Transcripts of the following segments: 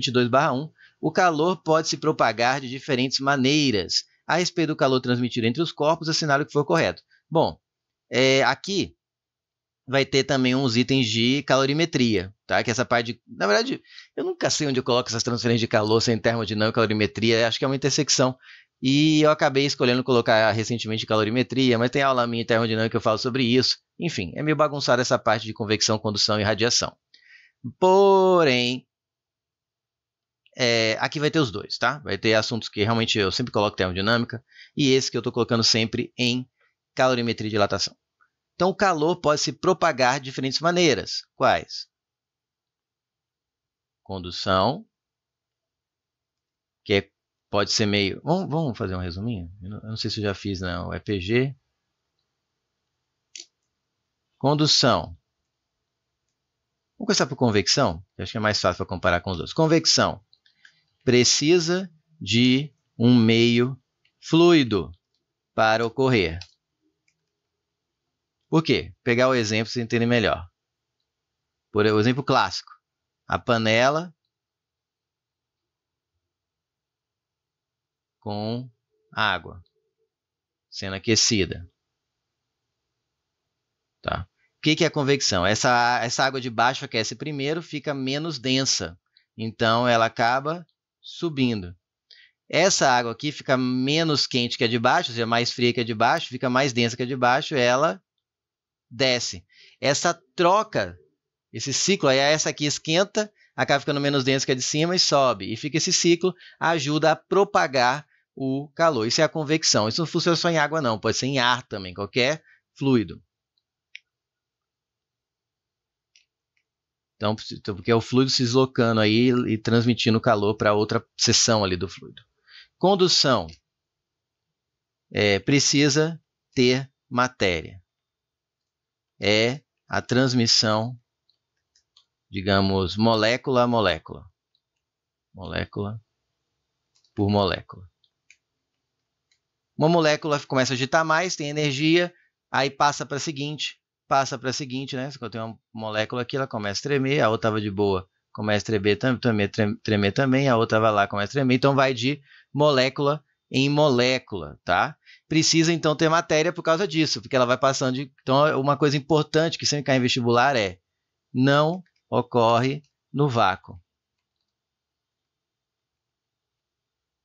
2022-1, o calor pode se propagar de diferentes maneiras. A respeito do calor transmitido entre os corpos, assinale é o que for correto. Bom, é, aqui vai ter também uns itens de calorimetria, tá? Que essa parte de... Na verdade, eu nunca sei onde eu coloco essas transferências de calor sem termodinâmica e calorimetria, acho que é uma intersecção. E eu acabei escolhendo colocar recentemente calorimetria, mas tem aula minha em termodinâmica que eu falo sobre isso. Enfim, é meio bagunçado essa parte de convecção, condução e radiação. Porém, é, aqui vai ter os dois, tá? Vai ter assuntos que realmente eu sempre coloco termodinâmica e esse que eu estou colocando sempre em calorimetria e dilatação. Então, o calor pode se propagar de diferentes maneiras. Quais? Condução, que é, pode ser meio. Vamos, vamos, fazer um resuminho? Eu não, eu não sei se eu já fiz na né, EPG. Condução. Vamos começar por convecção, acho que é mais fácil para comparar com os outros. Convecção precisa de um meio fluido para ocorrer. Por quê? Pegar o exemplo para entender melhor. Por exemplo clássico, a panela com água sendo aquecida. Tá? O que, que, é a convecção? Essa, essa água de baixo aquece primeiro, fica menos densa. Então, ela acaba subindo. Essa água aqui fica menos quente que a de baixo, ou seja, mais fria que a de baixo, fica mais densa que a de baixo, ela desce. Essa troca, esse ciclo, aí essa aqui esquenta, acaba ficando menos densa que a de cima e sobe. E fica esse ciclo, ajuda a propagar o calor. Isso é a convecção. Isso não funciona só em água, não, pode ser em ar também, qualquer fluido. Então, então, porque é o fluido se deslocando aí e transmitindo calor para outra seção ali do fluido. Condução é, precisa ter matéria. É a transmissão, digamos, molécula a molécula. Molécula por molécula. Uma molécula começa a agitar mais, tem energia, aí passa para a seguinte, passa para a seguinte, né? Se eu tenho uma molécula aqui, ela começa a tremer, a outra estava de boa, começa a tremer, tremer, tremer também, a outra vai lá, começa a tremer. Então vai de molécula em molécula, tá? Precisa então ter matéria por causa disso, porque ela vai passando de. Então, uma coisa importante que sempre cai em vestibular é: não ocorre no vácuo.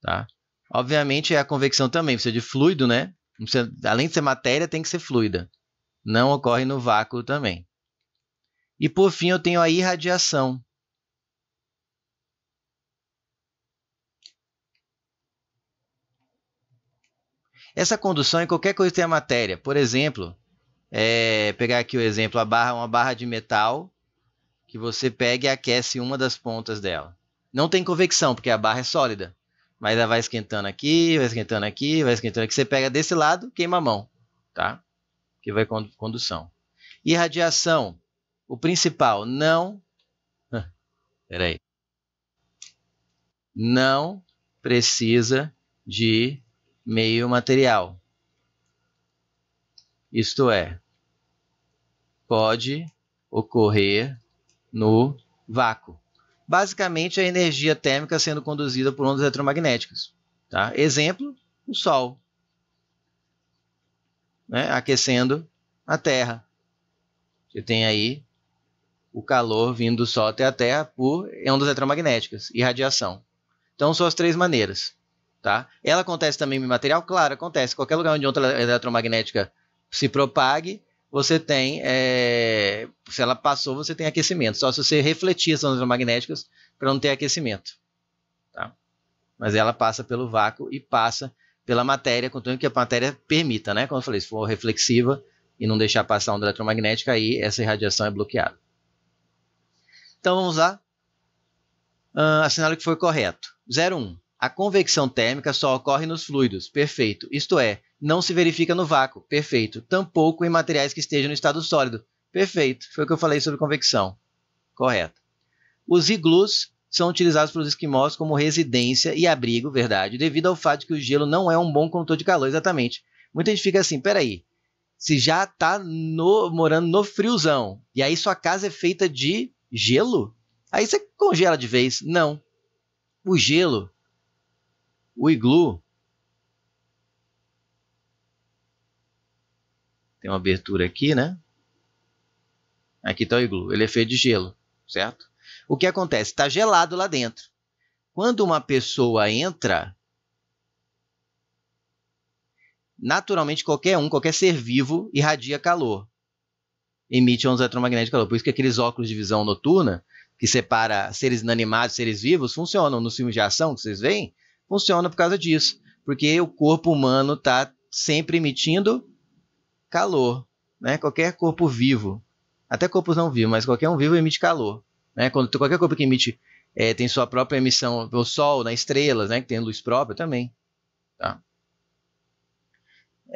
Tá? Obviamente, é a convecção também precisa de fluido, né? Precisa, além de ser matéria, tem que ser fluida não ocorre no vácuo também. E por fim, eu tenho a irradiação. Essa condução em qualquer coisa que tenha matéria. Por exemplo, é, pegar aqui o exemplo, a barra, uma barra de metal que você pega e aquece uma das pontas dela. Não tem convecção, porque a barra é sólida. Mas ela vai esquentando aqui, vai esquentando aqui, vai esquentando aqui. Você pega desse lado, queima a mão, tá? que vai com condução. E radiação, o principal, não. Peraí. Não precisa de meio material. Isto é, pode ocorrer no vácuo. Basicamente, a energia térmica sendo conduzida por ondas eletromagnéticas. Tá? Exemplo, o Sol né, aquecendo a Terra. Você tem aí o calor vindo do Sol até a Terra por ondas eletromagnéticas e radiação. Então são as três maneiras. Tá? Ela acontece também no material? Claro, acontece. Qualquer lugar onde onda eletromagnética se propague, você tem. É... se ela passou, você tem aquecimento. Só se você refletir as ondas eletromagnéticas para não ter aquecimento. Tá? Mas ela passa pelo vácuo e passa pela matéria, contanto que a matéria permita, né? Como eu falei, se for reflexiva e não deixar passar onda eletromagnética, aí essa irradiação é bloqueada. Então vamos lá. Uh, ah, assinale que foi correto. 01. Um, a convecção térmica só ocorre nos fluidos. Perfeito. Isto é, não se verifica no vácuo. Perfeito. Tampouco em materiais que estejam no estado sólido. Perfeito. Foi o que eu falei sobre convecção. Correto. Os iglus são utilizados pelos esquimós como residência e abrigo, verdade, devido ao fato de que o gelo não é um bom condutor de calor, exatamente. Muita gente fica assim, peraí, se já tá no, morando no friozão, e aí sua casa é feita de gelo? Aí você congela de vez. Não. O gelo, o iglu. Tem uma abertura aqui, né? Aqui tá o iglu. Ele é feito de gelo, certo? O que acontece? Está gelado lá dentro. Quando uma pessoa entra, naturalmente qualquer um, qualquer ser vivo, irradia calor. Emite ondas eletromagnéticas de calor. Por isso que aqueles óculos de visão noturna, que separa seres inanimados e seres vivos, funcionam nos filmes de ação que vocês veem, funciona por causa disso. Porque o corpo humano está sempre emitindo calor. Né? Qualquer corpo vivo, até corpos não vivos, mas qualquer um vivo emite calor. Né? Quando qualquer corpo que emite é, tem sua própria emissão, o Sol, nas né, estrelas, né? que tem luz própria também. Tá?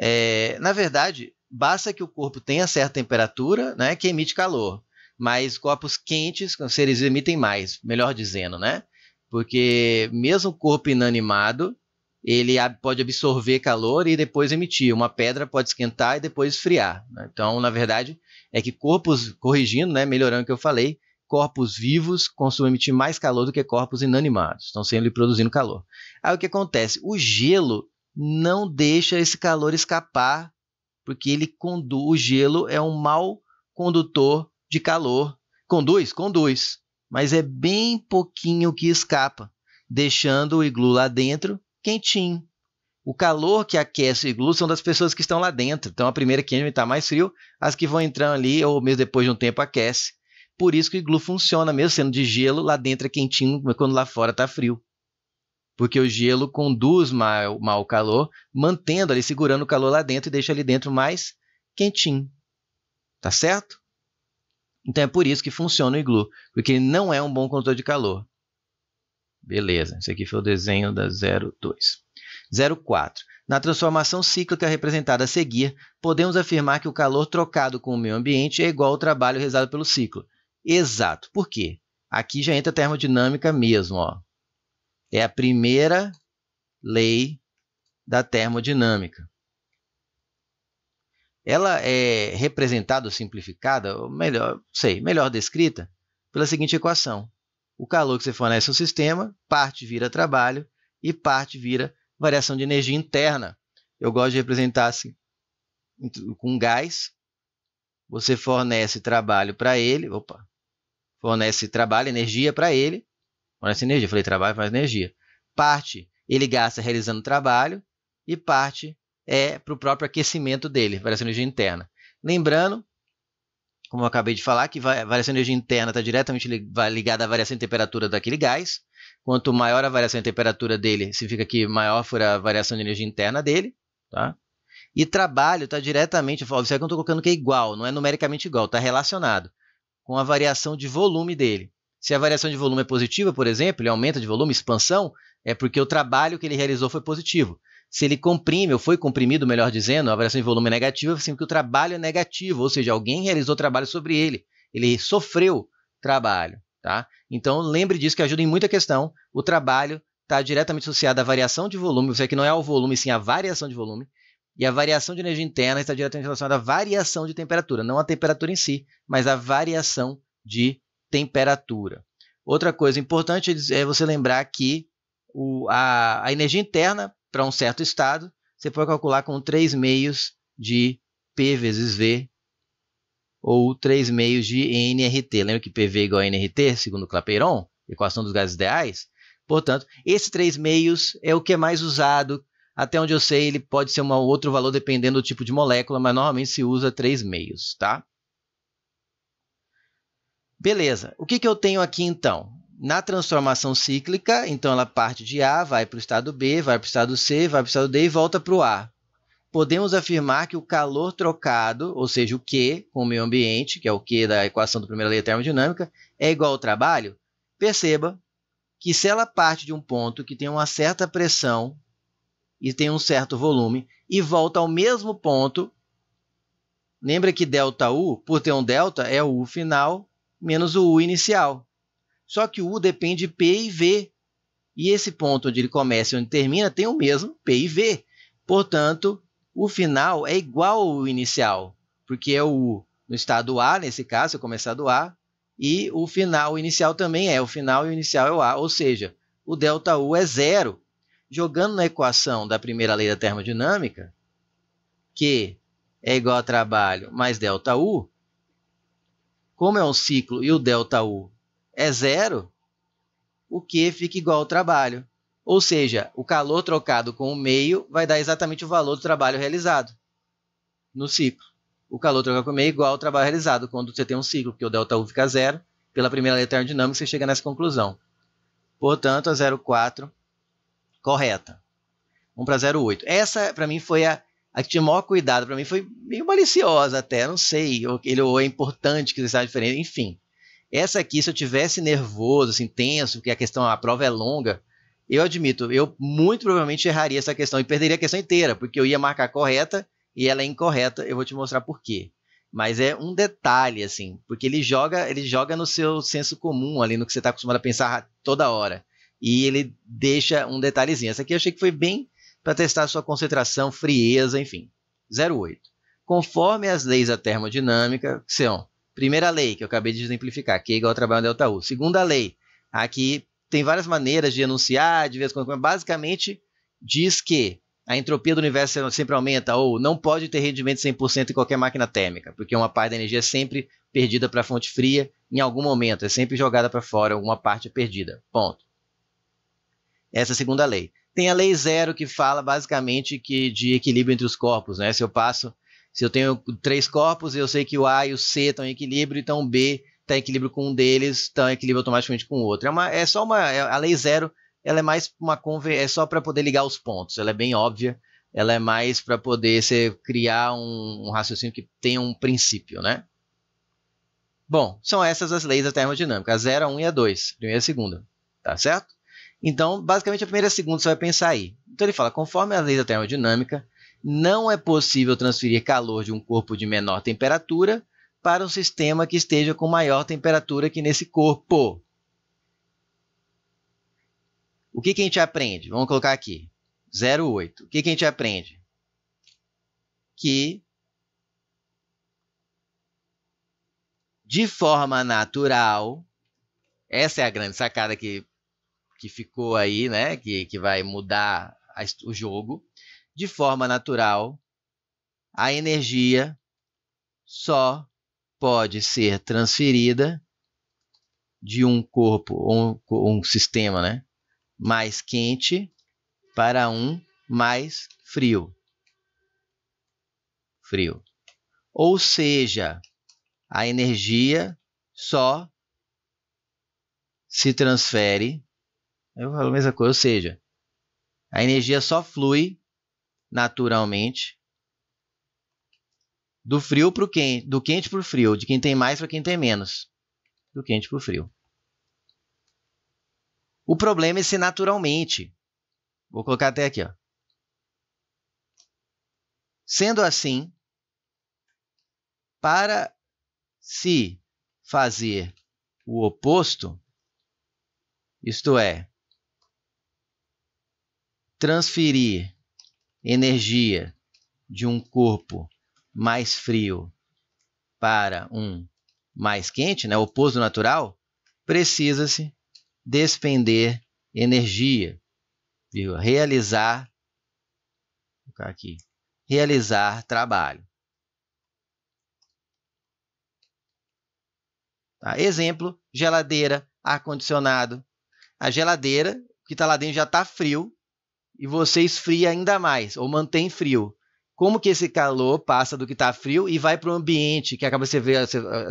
É, na verdade, basta que o corpo tenha certa temperatura né? que emite calor. Mas corpos quentes, seres emitem mais, melhor dizendo, né? Porque mesmo o corpo inanimado, ele pode absorver calor e depois emitir. Uma pedra pode esquentar e depois esfriar. Né? Então, na verdade, é que corpos, corrigindo, né, melhorando o que eu falei, corpos vivos emitir mais calor do que corpos inanimados, estão sempre produzindo calor. Aí o que acontece? O gelo não deixa esse calor escapar, porque ele conduz, o gelo é um mau condutor de calor. Conduz? Conduz, mas é bem pouquinho que escapa, deixando o iglu lá dentro quentinho. O calor que aquece o iglu são das pessoas que estão lá dentro. Então, a primeira que entra está mais frio, as que vão entrando ali, ou mesmo depois de um tempo, aquece. Por isso que o iglu funciona, mesmo sendo de gelo, lá dentro é quentinho, mas quando lá fora tá frio. Porque o gelo conduz mal, mal o calor, mantendo ali, segurando o calor lá dentro e deixa ali dentro mais quentinho. Tá certo? Então é por isso que funciona o iglu, porque ele não é um bom condutor de calor. Beleza, esse aqui foi o desenho da 02. 04. Na transformação cíclica representada a seguir, podemos afirmar que o calor trocado com o meio ambiente é igual ao trabalho realizado pelo ciclo. Exato. Por quê? Aqui já entra a termodinâmica mesmo. Ó. É a primeira lei da termodinâmica. Ela é representada ou simplificada, ou melhor, sei, melhor descrita, pela seguinte equação. O calor que você fornece ao sistema, parte vira trabalho e parte vira variação de energia interna. Eu gosto de representar assim, com gás, você fornece trabalho para ele, opa, fornece trabalho, energia para ele, fornece energia, falei trabalho, faz energia. Parte ele gasta realizando trabalho e parte é para o próprio aquecimento dele, variação de energia interna. Lembrando, como eu acabei de falar, que a variação de energia interna está diretamente ligada à variação de temperatura daquele gás. Quanto maior a variação de temperatura dele, significa que maior for a variação de energia interna dele. Tá? E trabalho está diretamente, óbvio, é que eu estou colocando que é igual, não é numericamente igual, está relacionado com a variação de volume dele. Se a variação de volume é positiva, por exemplo, ele aumenta de volume, expansão, é porque o trabalho que ele realizou foi positivo. Se ele comprime, ou foi comprimido, melhor dizendo, a variação de volume é negativa, assim que o trabalho é negativo, ou seja, alguém realizou trabalho sobre ele, ele sofreu trabalho. Tá? Então lembre disso que ajuda em muita questão. O trabalho está diretamente associado à variação de volume, você que não é o volume, sim a variação de volume, e a variação de energia interna está diretamente relacionada à variação de temperatura, não a temperatura em si, mas a variação de temperatura. Outra coisa importante é você lembrar que o, a, a energia interna para um certo estado você pode calcular com 3 meios de P vezes V ou 3 meios de NRT. Lembra que PV é igual a NRT, segundo Clapeyron, equação dos gases ideais? Portanto, esses 3 meios é o que é mais usado até onde eu sei, ele pode ser um outro valor dependendo do tipo de molécula, mas normalmente se usa 3 meios, tá? Beleza. O que, que eu tenho aqui então? Na transformação cíclica, então ela parte de A, vai para o estado B, vai para o estado C, vai para o estado D e volta para o A. Podemos afirmar que o calor trocado, ou seja, o Q com o meio ambiente, que é o Q da equação da primeira lei termodinâmica, é igual ao trabalho? Perceba que se ela parte de um ponto que tem uma certa pressão e tem um certo volume e volta ao mesmo ponto. Lembra que delta U, por ter um delta, é o U final menos o U inicial. Só que o U depende de P e V. E esse ponto onde ele começa e onde termina tem o mesmo P e V. Portanto, o final é igual ao inicial, porque é o U no estado A, nesse caso, se eu começar do A, e o final o inicial também é. O final e o inicial é o A, ou seja, o delta U é zero jogando na equação da primeira lei da termodinâmica, que é igual a trabalho mais delta U, como é um ciclo e o delta U é zero, o Q fica igual ao trabalho. Ou seja, o calor trocado com o meio vai dar exatamente o valor do trabalho realizado no ciclo. O calor trocado com o meio é igual ao trabalho realizado quando você tem um ciclo, porque o delta U fica zero. Pela primeira lei da termodinâmica, você chega nessa conclusão. Portanto, é a 0,4 correta. 1 para 08. Essa, para mim, foi a, a que tinha o maior cuidado. Para mim, foi meio maliciosa até, não sei. Ou, ele, ou é importante que ele está diferente, enfim. Essa aqui, se eu tivesse nervoso, assim, tenso, porque a questão, a prova é longa, eu admito, eu muito provavelmente erraria essa questão e perderia a questão inteira, porque eu ia marcar correta e ela é incorreta. Eu vou te mostrar por quê. Mas é um detalhe, assim, porque ele joga, ele joga no seu senso comum, ali no que você está acostumado a pensar toda hora e ele deixa um detalhezinho. Essa aqui eu achei que foi bem para testar sua concentração, frieza, enfim. 08. Conforme as leis da termodinâmica, que são primeira lei, que eu acabei de exemplificar, que é igual ao trabalho delta U. Segunda lei, aqui tem várias maneiras de enunciar, de vez em quando, basicamente diz que a entropia do universo sempre aumenta, ou não pode ter rendimento 100% em qualquer máquina térmica, porque uma parte da energia é sempre perdida para a fonte fria, em algum momento, é sempre jogada para fora, alguma parte é perdida. Ponto. Essa é a segunda lei. Tem a lei zero que fala basicamente que de equilíbrio entre os corpos, né? Se eu passo, se eu tenho três corpos, eu sei que o A e o C estão em equilíbrio, então o B está em equilíbrio com um deles, está em equilíbrio automaticamente com o outro. É, uma, é só uma. É, a lei zero ela é mais uma é só para poder ligar os pontos. Ela é bem óbvia. Ela é mais para poder ser criar um, um, raciocínio que tenha um princípio, né? Bom, são essas as leis da termodinâmica, a 0, a 1 um e a 2, primeira e segunda, tá certo? Então, basicamente, a primeira e a segunda você vai pensar aí. Então, ele fala: conforme a lei da termodinâmica, não é possível transferir calor de um corpo de menor temperatura para um sistema que esteja com maior temperatura que nesse corpo. O que, que a gente aprende? Vamos colocar aqui: 0,8. O que, que a gente aprende? Que de forma natural, essa é a grande sacada que que ficou aí, né? Que, que vai mudar a, o jogo. De forma natural, a energia só pode ser transferida de um corpo ou um, um sistema, né? Mais quente para um mais frio. Frio. Ou seja, a energia só se transfere eu falo a mesma coisa, ou seja, a energia só flui naturalmente do frio para o quente, do quente para o frio, de quem tem mais para quem tem menos, do quente para o frio. O problema é se naturalmente. Vou colocar até aqui, ó. Sendo assim, para se fazer o oposto, isto é, transferir energia de um corpo mais frio para um mais quente, né, oposto natural, precisa-se despender energia, viu? realizar, vou colocar aqui, realizar trabalho. Tá? Exemplo, geladeira, ar-condicionado. A geladeira que está lá dentro já está frio, e você esfria ainda mais, ou mantém frio. Como que esse calor passa do que está frio e vai para o ambiente que acaba você ver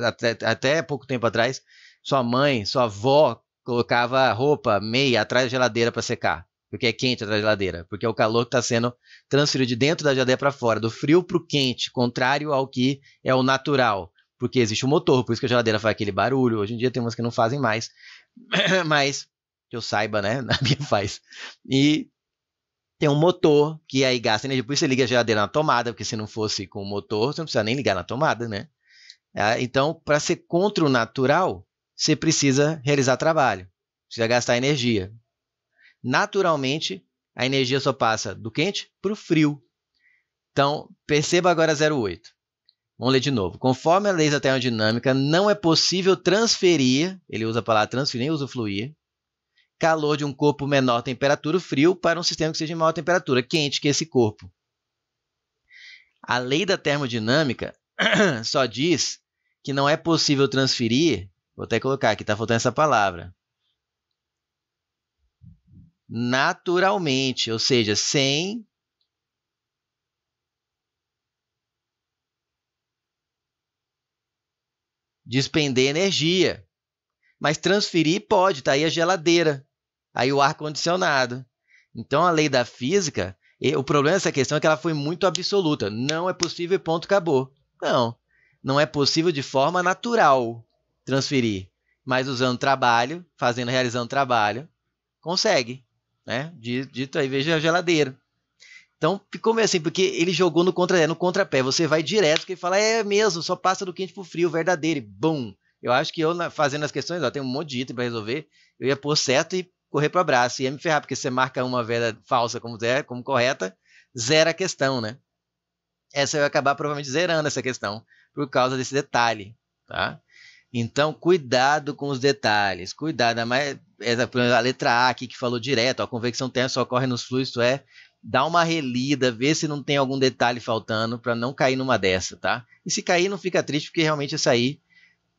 até, até pouco tempo atrás, sua mãe, sua avó colocava roupa, meia atrás da geladeira para secar, porque é quente atrás da geladeira, porque é o calor que está sendo transferido de dentro da geladeira para fora, do frio para o quente, contrário ao que é o natural, porque existe o um motor, por isso que a geladeira faz aquele barulho. Hoje em dia tem umas que não fazem mais, mas que eu saiba, né? A minha faz. E tem um motor que aí gasta energia. Por isso você liga a geladeira na tomada, porque se não fosse com o motor, você não precisa nem ligar na tomada, né? É, então, para ser contra o natural, você precisa realizar trabalho, precisa gastar energia. Naturalmente, a energia só passa do quente para o frio. Então, perceba agora 08. Vamos ler de novo. Conforme a lei da termodinâmica, não é possível transferir, ele usa a palavra transferir, nem usa fluir, calor de um corpo menor temperatura, frio, para um sistema que seja em maior temperatura, quente que esse corpo. A lei da termodinâmica só diz que não é possível transferir, vou até colocar aqui, está faltando essa palavra, naturalmente, ou seja, sem despender energia. Mas transferir pode, tá aí a geladeira aí o ar-condicionado. Então a lei da física, o problema dessa questão é que ela foi muito absoluta. Não é possível e ponto, acabou. Não. Não é possível de forma natural transferir. Mas usando trabalho, fazendo, realizando trabalho, consegue. Né? Dito aí, veja a geladeira. Então ficou meio assim, porque ele jogou no contrapé, no contrapé. Você vai direto, porque ele fala, é mesmo, só passa do quente pro frio, verdadeiro. E bum! Eu acho que eu, fazendo as questões, ó, tem um monte de item para resolver. Eu ia pôr certo e correr para o abraço. Ia me ferrar, porque você marca uma vela falsa como, é como correta, zera a questão, né? Essa eu ia acabar provavelmente zerando essa questão, por causa desse detalhe, tá? Então, cuidado com os detalhes, cuidado, é mas é, a letra A aqui que falou direto, a convecção tensa ocorre nos fluidos, isto é, dá uma relida, vê se não tem algum detalhe faltando para não cair numa dessa, tá? E se cair, não fica triste, porque realmente isso aí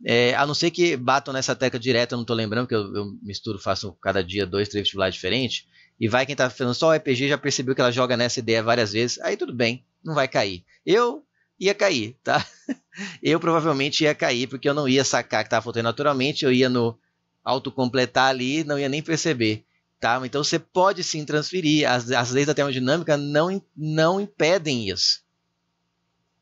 é, a não ser que batam nessa tecla direta, eu não tô lembrando, porque eu, eu misturo, faço cada dia dois, três vestibulares diferentes. E vai quem tá fazendo só o RPG, já percebeu que ela joga nessa ideia várias vezes. Aí tudo bem, não vai cair. Eu ia cair, tá? Eu provavelmente ia cair, porque eu não ia sacar que tava faltando naturalmente, eu ia no autocompletar ali, não ia nem perceber. Tá? Então você pode sim transferir. As, as leis da termodinâmica não, não impedem isso.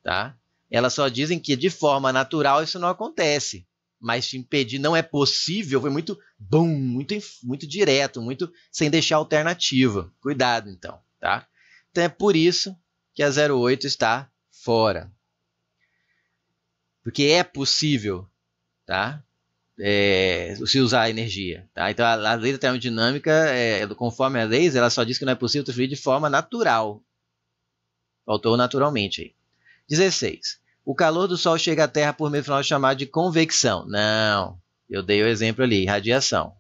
Tá? Elas só dizem que de forma natural isso não acontece. Mas te impedir não é possível, foi muito bom, muito, muito direto, muito sem deixar alternativa. Cuidado então, tá? Então é por isso que a 08 está fora. Porque é possível, tá? É, se usar energia. Tá? Então, a, a lei da termodinâmica, é, conforme a lei, ela só diz que não é possível transferir de forma natural. Faltou naturalmente aí. 16. O calor do Sol chega à Terra por meio final chamado de convecção. Não, eu dei o exemplo ali, radiação.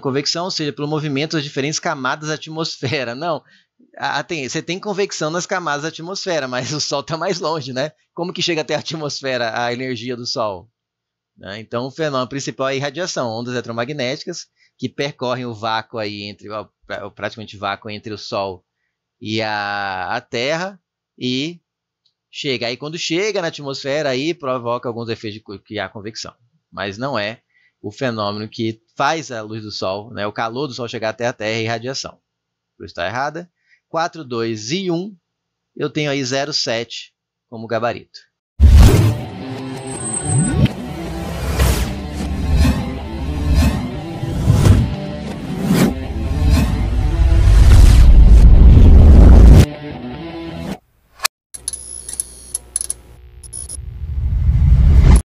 convecção, ou seja, pelo movimento das diferentes camadas da atmosfera. Não, a, tem, você tem convecção nas camadas da atmosfera, mas o Sol está mais longe, né? Como que chega até a atmosfera a energia do Sol? Né? Então, o fenômeno principal é a irradiação, ondas eletromagnéticas que percorrem o vácuo aí entre praticamente vácuo entre o Sol e a, a Terra e chega. Aí quando chega na atmosfera, aí provoca alguns efeitos de criar convecção. Mas não é o fenômeno que faz a luz do Sol, né, o calor do Sol chegar até a Terra é tá e radiação. Por está errada. 4, 2 e 1, eu tenho aí 0,7 como gabarito.